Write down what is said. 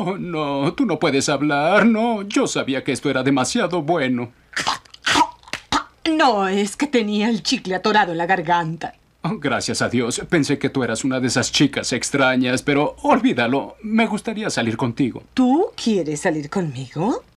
Oh, no, tú no puedes hablar, no. Yo sabía que esto era demasiado bueno. No, es que tenía el chicle atorado en la garganta. Oh, gracias a Dios. Pensé que tú eras una de esas chicas extrañas, pero olvídalo. Me gustaría salir contigo. ¿Tú quieres salir conmigo?